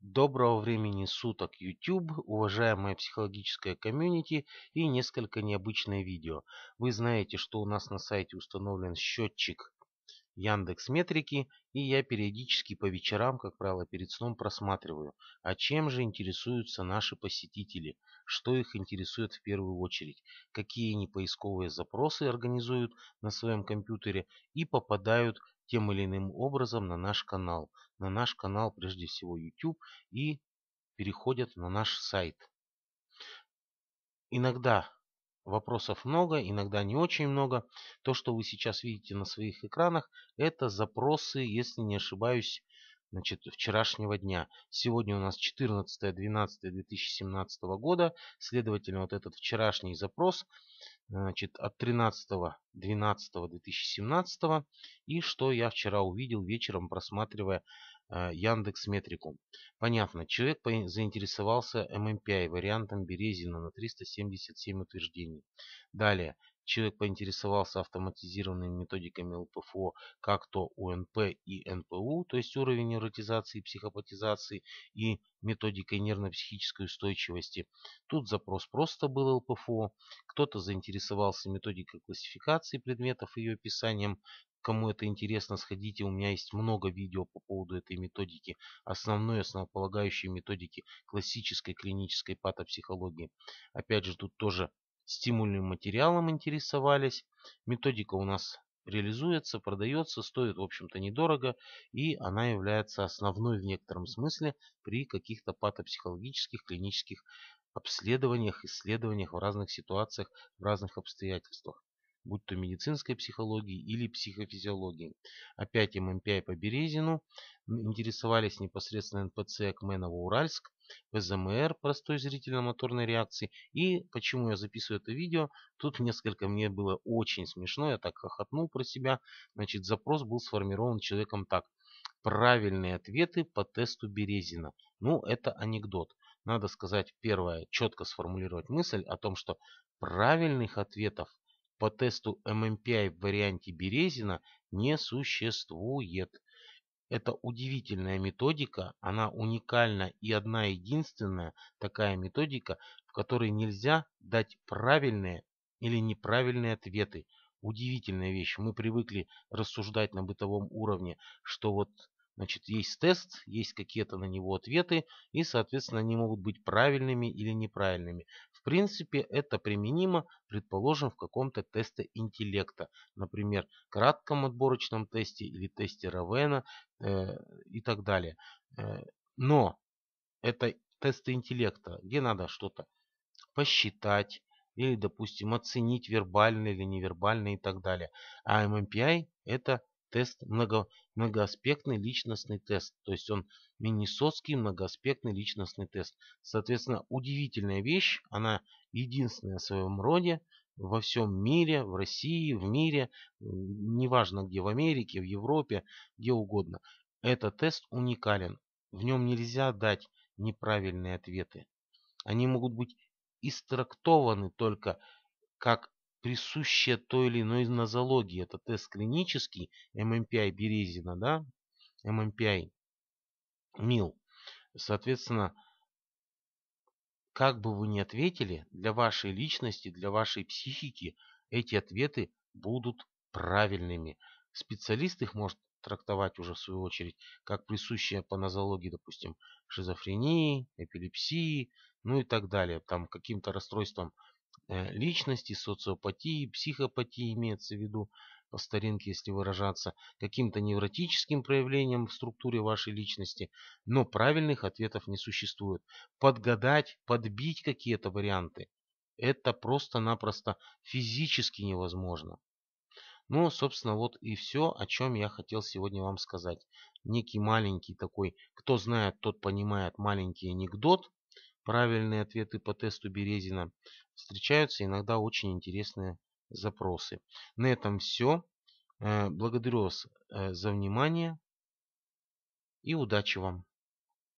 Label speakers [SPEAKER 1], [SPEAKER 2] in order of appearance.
[SPEAKER 1] Доброго времени суток, YouTube, уважаемая психологическая комьюнити и несколько необычное видео. Вы знаете, что у нас на сайте установлен счетчик Яндекс Метрики, и я периодически по вечерам, как правило, перед сном просматриваю, а чем же интересуются наши посетители, что их интересует в первую очередь, какие они поисковые запросы организуют на своем компьютере и попадают тем или иным образом на наш канал, на наш канал прежде всего YouTube и переходят на наш сайт. Иногда Вопросов много, иногда не очень много. То, что вы сейчас видите на своих экранах, это запросы, если не ошибаюсь, значит, вчерашнего дня. Сегодня у нас 14-12-2017 года. Следовательно, вот этот вчерашний запрос значит, от 13-12-2017. И что я вчера увидел вечером, просматривая а, Яндекс Метрику. Понятно, человек заинтересовался MMPI вариантом Березина на 377 утверждений. Далее, человек поинтересовался автоматизированными методиками ЛПФО как то УНП и НПУ, то есть уровень эротизации и психопатизации и методикой нервно-психической устойчивости. Тут запрос просто был ЛПФО. Кто-то заинтересовался методикой классификации предметов и ее описанием, кому это интересно, сходите, у меня есть много видео по поводу этой методики, основной, основополагающей методики классической клинической патопсихологии. Опять же, тут тоже стимульным материалом интересовались. Методика у нас реализуется, продается, стоит, в общем-то, недорого, и она является основной в некотором смысле при каких-то патопсихологических клинических обследованиях, исследованиях в разных ситуациях, в разных обстоятельствах будь то медицинской психологии или психофизиологии. Опять ММПИ по Березину интересовались непосредственно НПЦ Акменово-Уральск, ПЗМР, простой зрительно-моторной реакции. И почему я записываю это видео, тут несколько мне было очень смешно, я так хохотнул про себя. Значит, запрос был сформирован человеком так. Правильные ответы по тесту Березина. Ну, это анекдот. Надо сказать, первое, четко сформулировать мысль о том, что правильных ответов по тесту MMPI в варианте Березина не существует. Это удивительная методика, она уникальна и одна единственная такая методика, в которой нельзя дать правильные или неправильные ответы. Удивительная вещь. Мы привыкли рассуждать на бытовом уровне, что вот значит, есть тест, есть какие-то на него ответы, и, соответственно, они могут быть правильными или неправильными принципе, это применимо, предположим, в каком-то тесте интеллекта, например, кратком отборочном тесте или тесте Равена э, и так далее. Э, но это тесты интеллекта, где надо что-то посчитать или, допустим, оценить вербально или невербально и так далее. А MMPI это тест много, многоаспектный личностный тест, то есть он Миннесотский многоаспектный личностный тест. Соответственно, удивительная вещь, она единственная в своем роде во всем мире, в России, в мире, неважно где, в Америке, в Европе, где угодно. Этот тест уникален, в нем нельзя дать неправильные ответы. Они могут быть истрактованы только как присущая той или иной нозологии. Это тест клинический, ММПИ эм эм Березина, да, ММПИ. Эм мил. Соответственно, как бы вы ни ответили, для вашей личности, для вашей психики эти ответы будут правильными. Специалист их может трактовать уже в свою очередь как присущие по нозологии, допустим, шизофрении, эпилепсии, ну и так далее, там каким-то расстройством э, личности, социопатии, психопатии имеется в виду по старинке, если выражаться, каким-то невротическим проявлением в структуре вашей личности, но правильных ответов не существует. Подгадать, подбить какие-то варианты – это просто-напросто физически невозможно. Ну, собственно, вот и все, о чем я хотел сегодня вам сказать. Некий маленький такой, кто знает, тот понимает, маленький анекдот. Правильные ответы по тесту Березина. Встречаются иногда очень интересные запросы. На этом все. Э, благодарю вас э, за внимание и удачи вам!